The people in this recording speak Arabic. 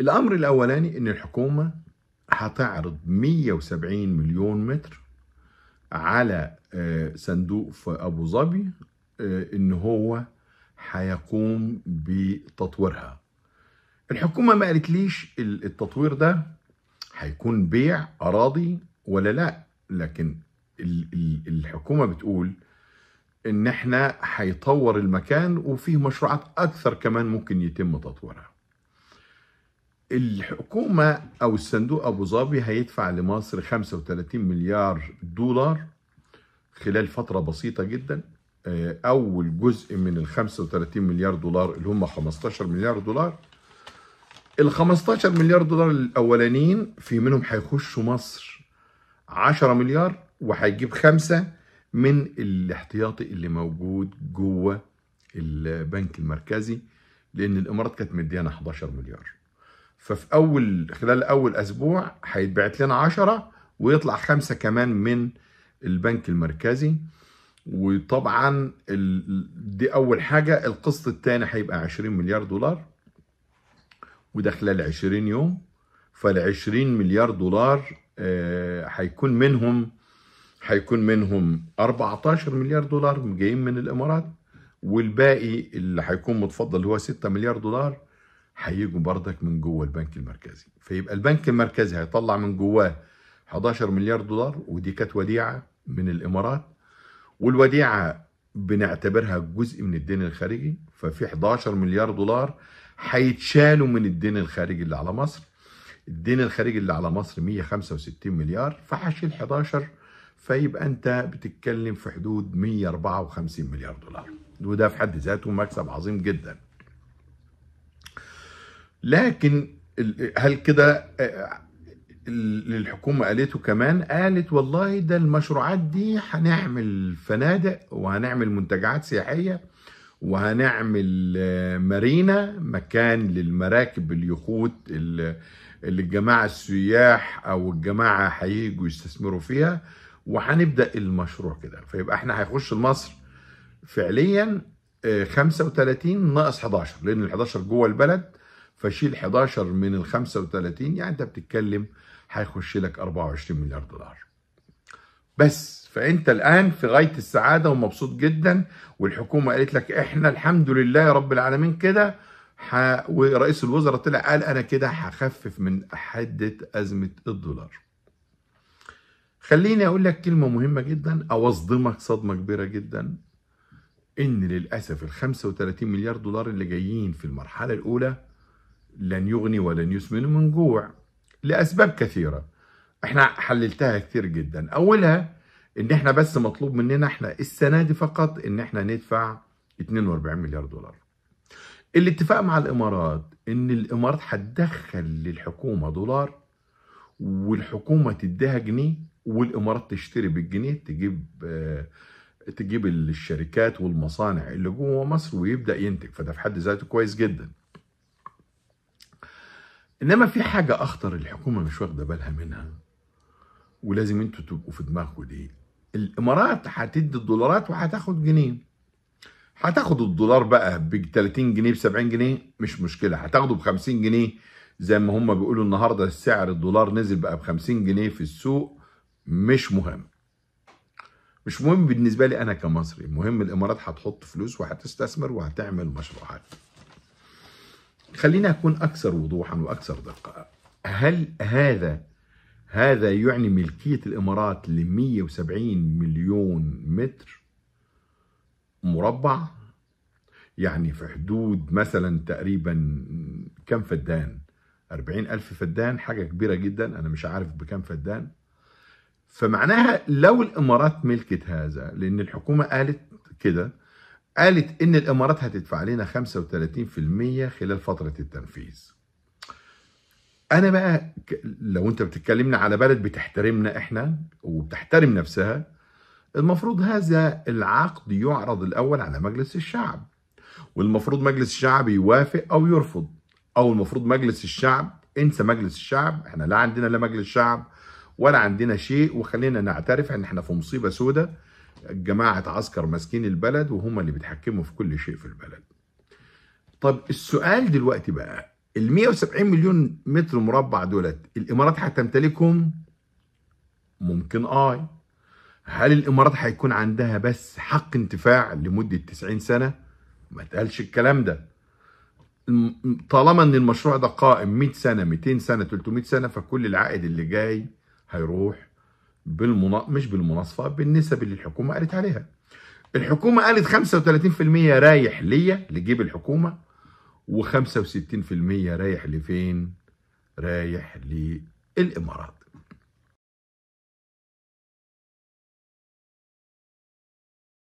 الأمر الأولاني أن الحكومة هتعرض 170 مليون متر على آه، صندوق في أبو ظبي آه، أن هو هيقوم بتطويرها الحكومة ما ليش التطوير ده هيكون بيع أراضي ولا لا لكن الحكومة بتقول ان احنا هيطور المكان وفيه مشروعات اكثر كمان ممكن يتم تطويرها الحكومة أو الصندوق أبو ظبي هيدفع لمصر 35 مليار دولار خلال فترة بسيطة جدا آه، أول جزء من ال 35 مليار دولار اللي هم 15 مليار دولار ال 15 مليار دولار الأولانيين في منهم هيخشوا مصر 10 مليار وهيجيب خمسة من الاحتياطي اللي موجود جوه البنك المركزي لأن الإمارات كانت مديانا 11 مليار ففي اول خلال اول اسبوع هيتبعت لنا 10 ويطلع خمسه كمان من البنك المركزي وطبعا دي اول حاجه القسط الثاني هيبقى 20 مليار دولار وده خلال 20 يوم فال 20 مليار دولار آه، هيكون منهم هيكون منهم 14 مليار دولار جايين من الامارات والباقي اللي هيكون متفضل هو 6 مليار دولار هيجوا بردك من جوه البنك المركزي فيبقى البنك المركزي هيطلع من جواه 11 مليار دولار ودي كانت وديعه من الامارات والوديعه بنعتبرها جزء من الدين الخارجي ففي 11 مليار دولار هيتشالوا من الدين الخارجي اللي على مصر الدين الخارجي اللي على مصر 165 مليار فهشيل 11 فيبقى انت بتتكلم في حدود 154 مليار دولار وده في حد ذاته مكسب عظيم جدا لكن هل كده آه، الحكومة قالته كمان قالت والله ده المشروعات دي هنعمل فنادق وهنعمل منتجعات سياحية وهنعمل آه، مارينا مكان للمراكب اليخوت اللي الجماعة السياح أو الجماعة هيجوا يستثمروا فيها وهنبدأ المشروع كده فيبقى احنا هيخش مصر فعليا 35 آه، ناقص 11 لأن ال 11 جوه البلد فشيل 11 من ال 35 يعني انت بتتكلم هيخش لك 24 مليار دولار بس فانت الان في غايه السعاده ومبسوط جدا والحكومه قالت لك احنا الحمد لله رب العالمين كده ح... ورئيس الوزراء طلع قال انا كده هخفف من حده ازمه الدولار خليني اقول لك كلمه مهمه جدا او اصدمك صدمه كبيره جدا ان للاسف ال 35 مليار دولار اللي جايين في المرحله الاولى لن يغني ولن يسمن من جوع لأسباب كثيرة احنا حللتها كثير جدا أولها ان احنا بس مطلوب مننا احنا السنة دي فقط ان احنا ندفع 42 مليار دولار الاتفاق مع الامارات ان الامارات هتدخل للحكومة دولار والحكومة تديها جنيه والامارات تشتري بالجنيه تجيب تجيب الشركات والمصانع اللي جوه مصر ويبدا ينتج فده في حد ذاته كويس جدا انما في حاجه اخطر الحكومه مش واخده بالها منها ولازم انتوا تبقوا في دماغكم دي الامارات هتدي الدولارات وهتاخد جنيه هتاخد الدولار بقى ب 30 جنيه ب 70 جنيه مش مشكله هتاخده ب 50 جنيه زي ما هم بيقولوا النهارده السعر الدولار نزل بقى ب 50 جنيه في السوق مش مهم مش مهم بالنسبه لي انا كمصري المهم الامارات هتحط فلوس وهتستثمر وهتعمل مشروعات خلينا أكون أكثر وضوحا وأكثر دقة هل هذا هذا يعني ملكية الإمارات ل 170 مليون متر مربع يعني في حدود مثلا تقريبا كم فدان 40 ألف فدان حاجة كبيرة جدا أنا مش عارف بكم فدان فمعناها لو الإمارات ملكت هذا لأن الحكومة قالت كده قالت إن الإمارات هتدفع لنا 35% خلال فترة التنفيذ أنا بقى لو أنت بتتكلمنا على بلد بتحترمنا إحنا وبتحترم نفسها المفروض هذا العقد يعرض الأول على مجلس الشعب والمفروض مجلس الشعب يوافق أو يرفض أو المفروض مجلس الشعب انسى مجلس الشعب احنا لا عندنا لا مجلس شعب ولا عندنا شيء وخلينا نعترف ان احنا في مصيبه سوده جماعة عسكر ماسكين البلد وهم اللي بيتحكموا في كل شيء في البلد طب السؤال دلوقتي بقى ال 170 مليون متر مربع دولت الامارات هتمتلكهم ممكن اه هل الامارات هيكون عندها بس حق انتفاع لمده 90 سنه ما اتقالش الكلام ده طالما ان المشروع ده قائم 100 سنه 200 سنه 300 سنه فكل العائد اللي جاي هيروح بالمنا... مش بالمناصفه بالنسب اللي الحكومه قالت عليها. الحكومه قالت 35% رايح ليا لجيب الحكومه و65% رايح لفين؟ رايح للامارات.